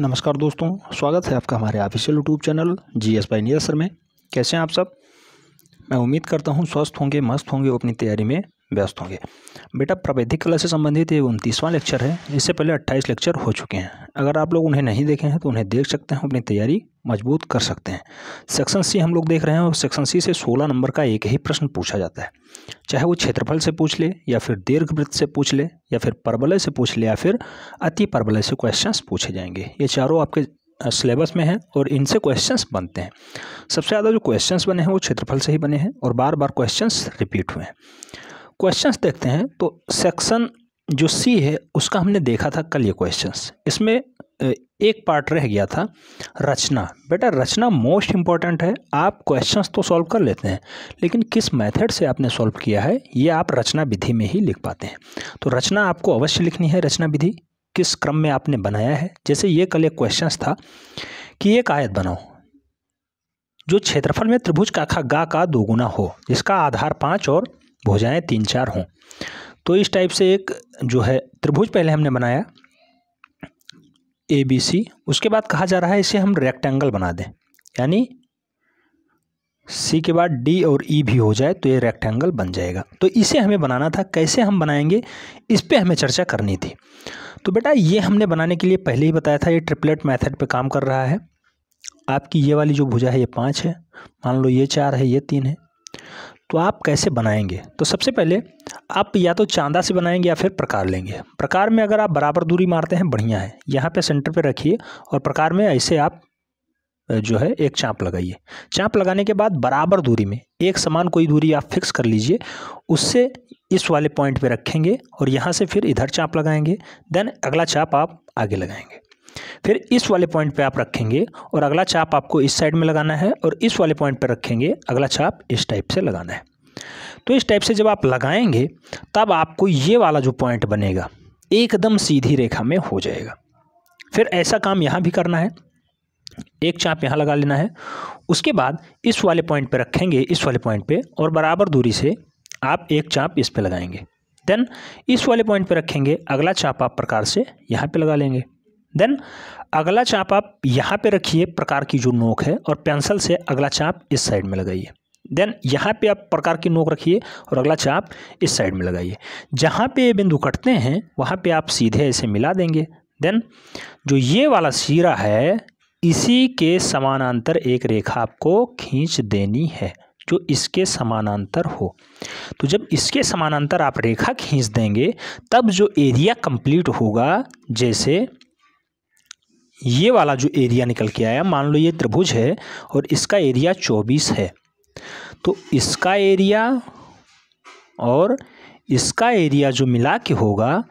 नमस्कार दोस्तों स्वागत है आपका हमारे official YouTube channel G S बाई नियर में कैसे हैं आप सब मैं उम्मीद करता हूँ स्वस्थ होंगे मस्त होंगे अपनी तैयारी में व्यस्त होंगे बेटा प्रवैधिक कला से संबंधित ये उनतीसवां लेक्चर है इससे पहले अट्ठाईस लेक्चर हो चुके हैं अगर आप लोग उन्हें नहीं देखे हैं तो उन्हें देख सकते हैं अपनी तैयारी मजबूत कर सकते हैं सेक्शन सी हम लोग देख रहे हैं और सेक्शन सी से सोलह नंबर का एक ही प्रश्न पूछा जाता है चाहे वो क्षेत्रफल से पूछ ले या फिर दीर्घ वृत्त से पूछ ले या फिर परबलय से पूछ ले या फिर अति परबलय से क्वेश्चंस पूछे जाएंगे ये चारों आपके सिलेबस में है और इनसे क्वेश्चंस बनते हैं सबसे ज़्यादा जो क्वेश्चंस बने हैं वो क्षेत्रफल से ही बने हैं और बार बार क्वेश्चंस रिपीट हुए हैं क्वेश्चंस देखते हैं तो सेक्शन जो सी है उसका हमने देखा था कल ये क्वेश्चंस इसमें एक पार्ट रह गया था रचना बेटा रचना मोस्ट इम्पॉर्टेंट है आप क्वेश्चंस तो सॉल्व कर लेते हैं लेकिन किस मेथड से आपने सॉल्व किया है ये आप रचना विधि में ही लिख पाते हैं तो रचना आपको अवश्य लिखनी है रचना विधि किस क्रम में आपने बनाया है जैसे ये कल एक क्वेश्चन था कि एक आयत बनाओ जो क्षेत्रफल में त्रिभुज का खा गा का दोगुना हो जिसका आधार पाँच और भुजाएं तीन चार हों तो इस टाइप से एक जो है त्रिभुज पहले हमने बनाया ए बी सी उसके बाद कहा जा रहा है इसे हम रेक्टेंगल बना दें यानी सी के बाद डी और ई e भी हो जाए तो ये रेक्टेंगल बन जाएगा तो इसे हमें बनाना था कैसे हम बनाएंगे इस पर हमें चर्चा करनी थी तो बेटा ये हमने बनाने के लिए पहले ही बताया था ये ट्रिपलेट मेथड पे काम कर रहा है आपकी ये वाली जो भुजा है ये पाँच है मान लो ये चार है ये तीन है तो आप कैसे बनाएंगे तो सबसे पहले आप या तो चांदा से बनाएंगे या फिर प्रकार लेंगे प्रकार में अगर आप बराबर दूरी मारते हैं बढ़िया है यहाँ पे सेंटर पे रखिए और प्रकार में ऐसे आप जो है एक चाँप लगाइए चाँप लगाने के बाद बराबर दूरी में एक समान कोई दूरी आप फिक्स कर लीजिए उससे इस वाले पॉइंट पे रखेंगे और यहाँ से फिर इधर चाँप लगाएंगे देन अगला चाँप आप आगे लगाएंगे फिर इस वाले पॉइंट पे आप रखेंगे और अगला चाप आपको इस साइड में लगाना है और इस वाले पॉइंट पे रखेंगे अगला चाप इस टाइप से लगाना है तो इस टाइप से जब आप लगाएंगे तब आपको ये वाला जो पॉइंट बनेगा एकदम सीधी रेखा में हो जाएगा फिर ऐसा काम यहाँ भी करना है एक चाप यहाँ लगा लेना है उसके बाद इस वाले पॉइंट पर रखेंगे इस वाले पॉइंट पर और बराबर दूरी से आप एक चाप इस पर लगाएंगे देन इस वाले पॉइंट पर रखेंगे अगला चाप आप प्रकार से यहाँ पे लगा लेंगे देन अगला चाप आप यहाँ पे रखिए प्रकार की जो नोक है और पेंसिल से अगला चाप इस साइड में लगाइए देन यहाँ पे आप प्रकार की नोक रखिए और अगला चाप इस साइड में लगाइए जहाँ पे ये बिंदु कटते हैं वहाँ पे आप सीधे इसे मिला देंगे देन जो ये वाला सीरा है इसी के समानांतर एक रेखा आपको खींच देनी है जो इसके समानांतर हो तो जब इसके समानांतर आप रेखा खींच देंगे तब जो एरिया कंप्लीट होगा जैसे ये वाला जो एरिया निकल के आया मान लो ये त्रिभुज है और इसका एरिया चौबीस है तो इसका एरिया और इसका एरिया जो मिला के होगा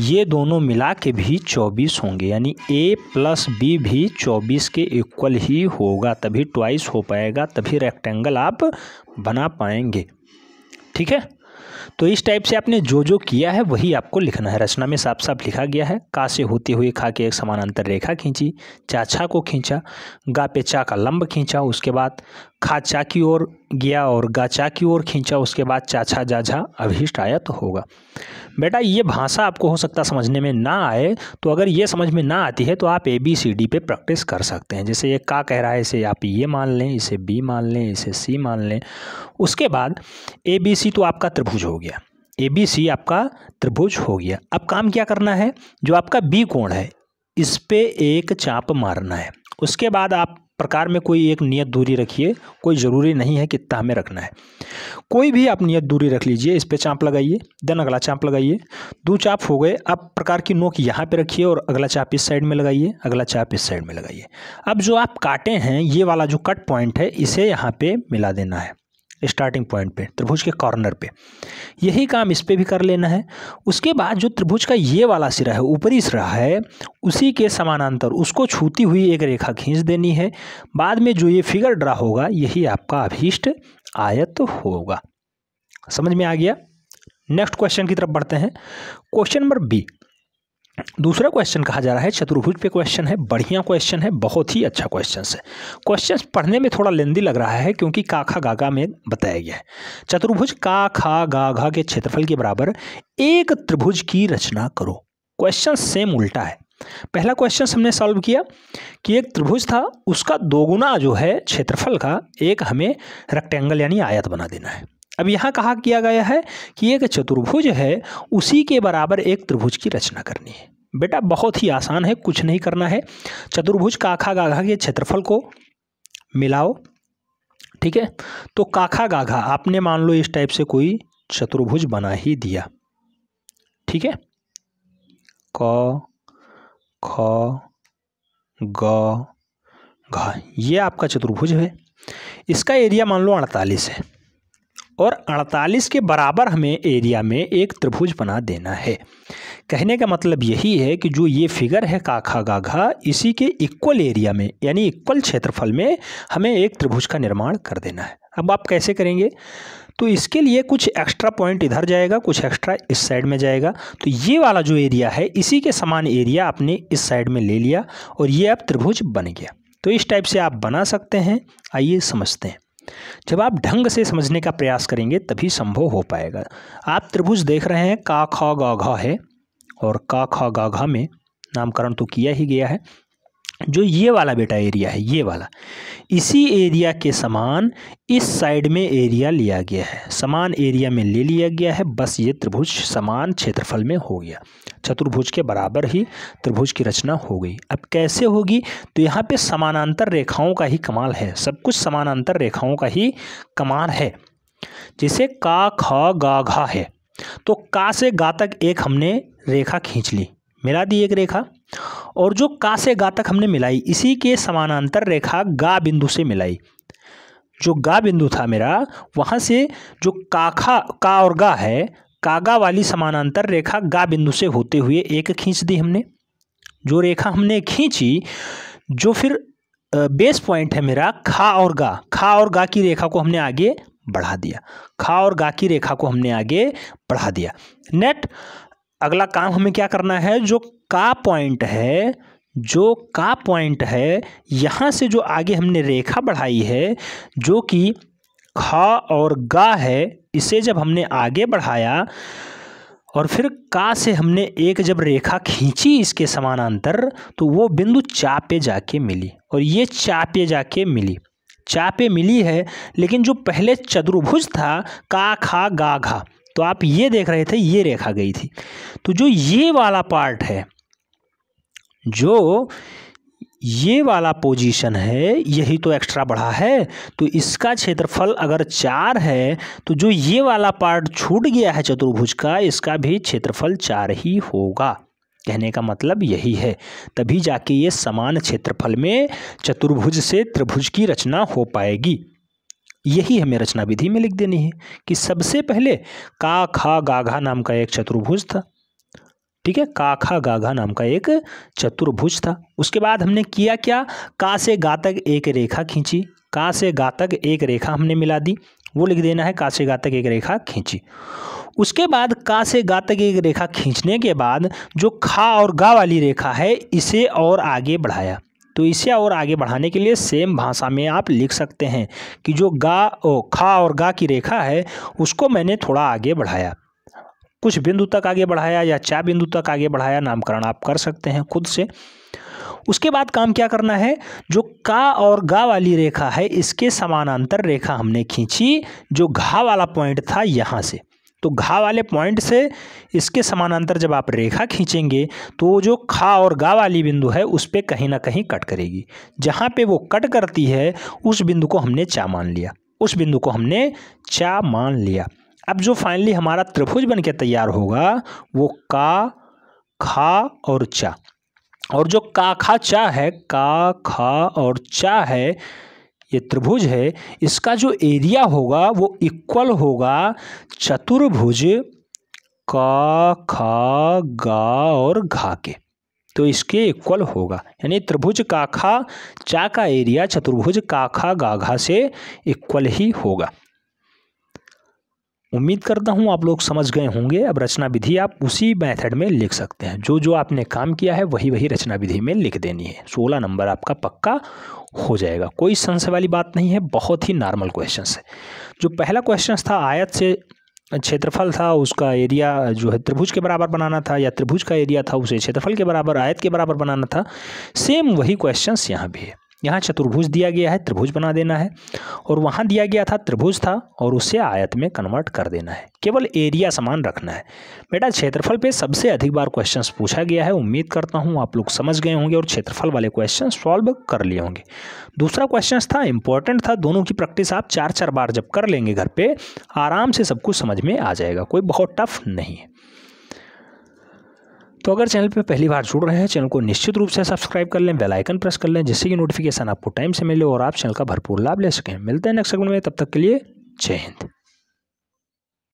ये दोनों मिला के भी चौबीस होंगे यानी ए प्लस बी भी चौबीस के इक्वल ही होगा तभी ट्वाइस हो पाएगा तभी रेक्टेंगल आप बना पाएंगे ठीक है तो इस टाइप से आपने जो जो किया है वही आपको लिखना है रचना में साफ साफ लिखा गया है का से होते हुए खा के एक समानांतर रेखा खींची चाछा को खींचा गा पे चा का लंब खींचा उसके बाद खाचा की ओर गया और गाचा की ओर खींचा उसके बाद चाचा जाझा अभीष्ट आया तो होगा बेटा ये भाषा आपको हो सकता समझने में ना आए तो अगर ये समझ में ना आती है तो आप ए बी सी डी पे प्रैक्टिस कर सकते हैं जैसे ये का कह रहा है इसे आप ये मान लें इसे बी मान लें इसे सी मान लें उसके बाद ए बी सी तो आपका त्रिभुज हो गया ए बी सी आपका त्रिभुज हो गया अब काम क्या करना है जो आपका बी कोण है इस पर एक चाप मारना है उसके बाद आप प्रकार में कोई एक नियत दूरी रखिए कोई ज़रूरी नहीं है कितना हमें रखना है कोई भी आप नियत दूरी रख लीजिए इस पर चाँप लगाइए देन अगला चाँप लगाइए दो चाप हो गए अब प्रकार की नोक यहाँ पर रखिए और अगला चाप इस साइड में लगाइए अगला चाप इस साइड में लगाइए अब जो आप काटे हैं ये वाला जो कट पॉइंट है इसे यहाँ पर मिला देना है स्टार्टिंग पॉइंट पे त्रिभुज के कॉर्नर पे यही काम इस पर भी कर लेना है उसके बाद जो त्रिभुज का ये वाला सिरा है ऊपरी सिरा है उसी के समानांतर उसको छूती हुई एक रेखा खींच देनी है बाद में जो ये फिगर ड्रा होगा यही आपका अभीष्ट आयत होगा समझ में आ गया नेक्स्ट क्वेश्चन की तरफ बढ़ते हैं क्वेश्चन नंबर बी दूसरा क्वेश्चन कहा जा रहा है चतुर्भुज पे क्वेश्चन है बढ़िया क्वेश्चन है बहुत ही अच्छा क्वेश्चन है क्वेश्चन पढ़ने में थोड़ा लेंदी लग रहा है क्योंकि काखा गागा में बताया गया है चतुर्भुज का खा गाघा के क्षेत्रफल के बराबर एक त्रिभुज की रचना करो क्वेश्चन सेम उल्टा है पहला क्वेश्चन हमने सॉल्व किया कि एक त्रिभुज था उसका दोगुना जो है क्षेत्रफल का एक हमें रेक्टेंगल यानी आयत बना देना है अब यहाँ कहा किया गया है कि एक चतुर्भुज है उसी के बराबर एक त्रिभुज की रचना करनी है बेटा बहुत ही आसान है कुछ नहीं करना है चतुर्भुज काखा गाघा के क्षेत्रफल को मिलाओ ठीक है तो काखा गाघा आपने मान लो इस टाइप से कोई चतुर्भुज बना ही दिया ठीक है क ख ग घ ये आपका चतुर्भुज है इसका एरिया मान लो अड़तालीस है और 48 के बराबर हमें एरिया में एक त्रिभुज बना देना है कहने का मतलब यही है कि जो ये फिगर है काखा गाघा इसी के इक्वल एरिया में यानी इक्वल क्षेत्रफल में हमें एक त्रिभुज का निर्माण कर देना है अब आप कैसे करेंगे तो इसके लिए कुछ एक्स्ट्रा पॉइंट इधर जाएगा कुछ एक्स्ट्रा इस साइड में जाएगा तो ये वाला जो एरिया है इसी के समान एरिया आपने इस साइड में ले लिया और ये अब त्रिभुज बन गया तो इस टाइप से आप बना सकते हैं आइए समझते हैं जब आप ढंग से समझने का प्रयास करेंगे तभी संभव हो पाएगा आप त्रिभुज देख रहे हैं का खा गा है और का खा गा में नामकरण तो किया ही गया है जो ये वाला बेटा एरिया है ये वाला इसी एरिया के समान इस साइड में एरिया लिया गया है समान एरिया में ले लिया गया है बस ये त्रिभुज समान क्षेत्रफल में हो गया चतुर्भुज के बराबर ही त्रिभुज की रचना हो गई अब कैसे होगी तो यहाँ पे समानांतर रेखाओं का ही कमाल है सब कुछ समानांतर रेखाओं का ही कमाल है जैसे का ख गा घा है तो का से गा तक एक हमने रेखा खींच ली मिला दी एक रेखा और जो का से गा तक हमने मिलाई इसी के समानांतर रेखा गा बिंदु से मिलाई जो गा बिंदु था मेरा वहाँ से जो काखा का और गा है कागा वाली समानांतर रेखा गा बिंदु से होते हुए एक खींच दी हमने जो रेखा हमने खींची जो फिर बेस पॉइंट है मेरा खा और गा खा और गा की रेखा को हमने आगे बढ़ा दिया खा और गा की रेखा को हमने आगे बढ़ा दिया नेट अगला काम हमें क्या करना है जो का पॉइंट है जो का पॉइंट है यहाँ से जो आगे हमने रेखा बढ़ाई है जो कि खा और गा है इसे जब हमने आगे बढ़ाया और फिर का से हमने एक जब रेखा खींची इसके समानांतर तो वो बिंदु चा पे जाके मिली और ये चा पे जाके मिली चा पे मिली है लेकिन जो पहले चतुर्भुज था का खा गा घा तो आप ये देख रहे थे ये रेखा गई थी तो जो ये वाला पार्ट है जो ये वाला पोजीशन है यही तो एक्स्ट्रा बढ़ा है तो इसका क्षेत्रफल अगर चार है तो जो ये वाला पार्ट छूट गया है चतुर्भुज का इसका भी क्षेत्रफल चार ही होगा कहने का मतलब यही है तभी जाके ये समान क्षेत्रफल में चतुर्भुज से त्रिभुज की रचना हो पाएगी यही हमें रचना विधि में लिख देनी है कि सबसे पहले का खा गाघा नाम का एक चतुर्भुज था ठीक है काखा गाघा नाम का एक चतुर्भुज था उसके बाद हमने किया क्या का से गा तक एक रेखा खींची का से गा तक एक रेखा हमने मिला दी वो लिख देना है का से गा तक एक रेखा खींची उसके बाद का से गा तक एक रेखा खींचने के बाद जो खा और गा वाली रेखा है इसे और आगे बढ़ाया तो इसे और आगे बढ़ाने के लिए सेम भाषा में आप लिख सकते हैं कि जो गा ओ खा और गा की रेखा है उसको मैंने थोड़ा आगे बढ़ाया कुछ बिंदु तक आगे बढ़ाया या चार बिंदु तक आगे बढ़ाया नामकरण आप कर सकते हैं खुद से उसके बाद काम क्या करना है जो का और गा वाली रेखा है इसके समानांतर रेखा हमने खींची जो घा वाला पॉइंट था यहाँ से तो घा वाले पॉइंट से इसके समानांतर जब आप रेखा खींचेंगे तो जो खा और गा वाली बिंदु है उस पर कहीं ना कहीं कट करेगी जहाँ पे वो कट करती है उस बिंदु को हमने चा मान लिया उस बिंदु को हमने चा मान लिया अब जो फाइनली हमारा त्रिभुज बन के तैयार होगा वो का खा और चा और जो का खा चा है का खा और चा है ये त्रिभुज है इसका जो एरिया होगा वो इक्वल होगा चतुर्भुज का खा गा और घा के तो इसके इक्वल होगा यानी त्रिभुज काखा चा का एरिया चतुर्भुज काखा गाघा से इक्वल ही होगा उम्मीद करता हूँ आप लोग समझ गए होंगे अब रचना विधि आप उसी मेथड में लिख सकते हैं जो जो आपने काम किया है वही वही रचना विधि में लिख देनी है सोलह नंबर आपका पक्का हो जाएगा कोई संशय वाली बात नहीं है बहुत ही नॉर्मल क्वेश्चन है जो पहला क्वेश्चन था आयत से क्षेत्रफल था उसका एरिया जो है त्रिभुज के बराबर बनाना था या त्रिभुज का एरिया था उसे क्षेत्रफल के बराबर आयत के बराबर बनाना था सेम वही क्वेश्चन यहाँ भी है यहाँ चतुर्भुज दिया गया है त्रिभुज बना देना है और वहाँ दिया गया था त्रिभुज था और उसे आयत में कन्वर्ट कर देना है केवल एरिया समान रखना है बेटा क्षेत्रफल पे सबसे अधिक बार क्वेश्चंस पूछा गया है उम्मीद करता हूँ आप लोग समझ गए होंगे और क्षेत्रफल वाले क्वेश्चन सॉल्व कर लिए होंगे दूसरा क्वेश्चन था इंपॉर्टेंट था दोनों की प्रैक्टिस आप चार चार बार जब कर लेंगे घर पर आराम से सब कुछ समझ में आ जाएगा कोई बहुत टफ नहीं है तो अगर चैनल पर पहली बार जुड़ रहे हैं चैनल को निश्चित रूप से सब्सक्राइब कर लें बेल आइकन प्रेस कर लें जिससे कि नोटिफिकेशन आपको टाइम से मिले और आप चैनल का भरपूर लाभ ले सकें मिलते हैं नेक्स्ट सेगमेंट में तब तक के लिए जय हिंद